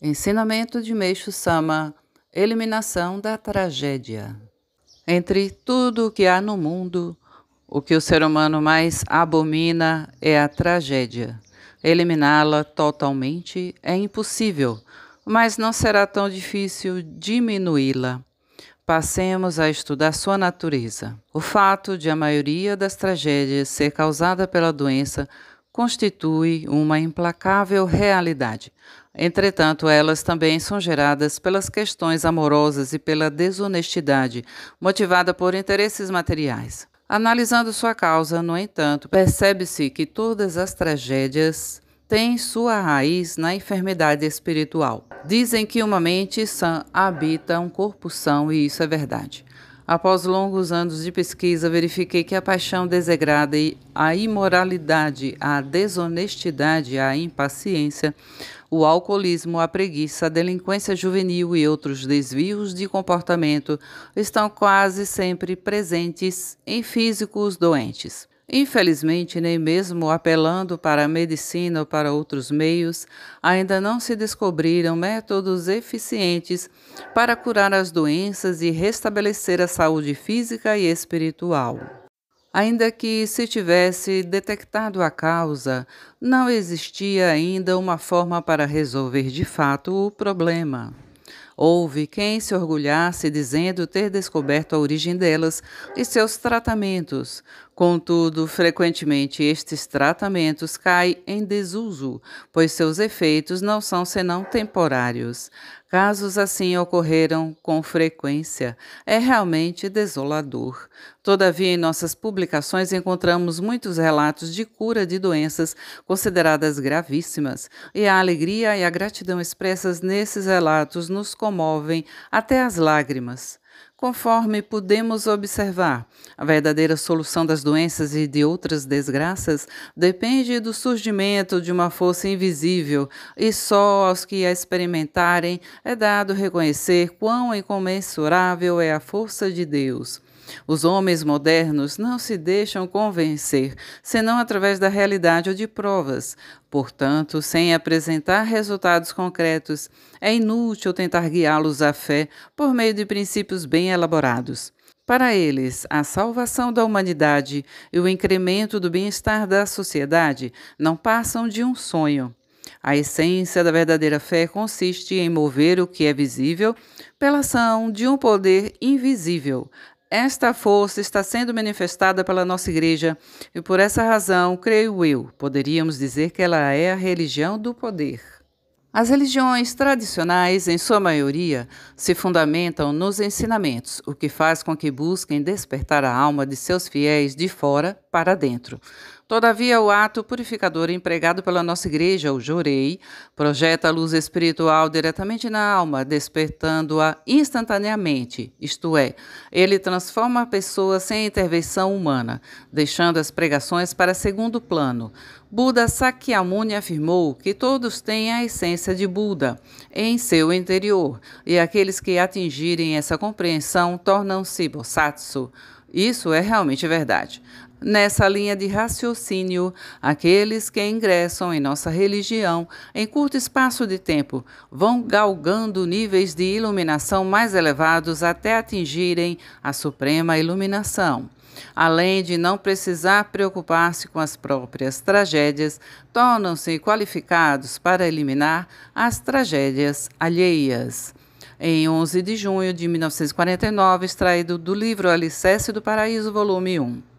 Ensinamento de Meixo Sama: Eliminação da tragédia. Entre tudo o que há no mundo, o que o ser humano mais abomina é a tragédia. Eliminá-la totalmente é impossível, mas não será tão difícil diminuí-la. Passemos a estudar sua natureza. O fato de a maioria das tragédias ser causada pela doença constitui uma implacável realidade. Entretanto, elas também são geradas pelas questões amorosas e pela desonestidade, motivada por interesses materiais. Analisando sua causa, no entanto, percebe-se que todas as tragédias têm sua raiz na enfermidade espiritual. Dizem que uma mente sã habita um corpo são, e isso é verdade. Após longos anos de pesquisa, verifiquei que a paixão desegrada e a imoralidade, a desonestidade, a impaciência, o alcoolismo, a preguiça, a delinquência juvenil e outros desvios de comportamento estão quase sempre presentes em físicos doentes. Infelizmente, nem mesmo apelando para a medicina ou para outros meios, ainda não se descobriram métodos eficientes para curar as doenças e restabelecer a saúde física e espiritual. Ainda que se tivesse detectado a causa, não existia ainda uma forma para resolver de fato o problema. Houve quem se orgulhasse dizendo ter descoberto a origem delas e seus tratamentos, Contudo, frequentemente estes tratamentos caem em desuso, pois seus efeitos não são senão temporários. Casos assim ocorreram com frequência. É realmente desolador. Todavia, em nossas publicações encontramos muitos relatos de cura de doenças consideradas gravíssimas, e a alegria e a gratidão expressas nesses relatos nos comovem até as lágrimas. Conforme podemos observar, a verdadeira solução das doenças e de outras desgraças depende do surgimento de uma força invisível, e só aos que a experimentarem é dado reconhecer quão incomensurável é a força de Deus. Os homens modernos não se deixam convencer, senão através da realidade ou de provas. Portanto, sem apresentar resultados concretos, é inútil tentar guiá-los à fé por meio de princípios bem elaborados. Para eles, a salvação da humanidade e o incremento do bem-estar da sociedade não passam de um sonho. A essência da verdadeira fé consiste em mover o que é visível pela ação de um poder invisível, esta força está sendo manifestada pela nossa igreja e por essa razão, creio eu, poderíamos dizer que ela é a religião do poder. As religiões tradicionais, em sua maioria, se fundamentam nos ensinamentos, o que faz com que busquem despertar a alma de seus fiéis de fora para dentro, Todavia, o ato purificador empregado pela nossa igreja, o jorei, projeta a luz espiritual diretamente na alma, despertando-a instantaneamente, isto é, ele transforma a pessoa sem intervenção humana, deixando as pregações para segundo plano. Buda Sakyamuni afirmou que todos têm a essência de Buda em seu interior, e aqueles que atingirem essa compreensão tornam-se Bosatsu. Isso é realmente verdade. Nessa linha de raciocínio, aqueles que ingressam em nossa religião em curto espaço de tempo vão galgando níveis de iluminação mais elevados até atingirem a suprema iluminação. Além de não precisar preocupar-se com as próprias tragédias, tornam-se qualificados para eliminar as tragédias alheias em 11 de junho de 1949, extraído do livro Alicerce do Paraíso, volume 1.